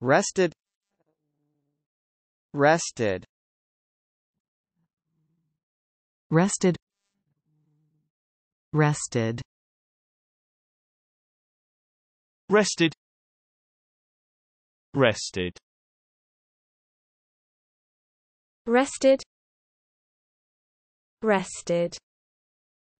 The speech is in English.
rested rested rested rested rested rested rested rested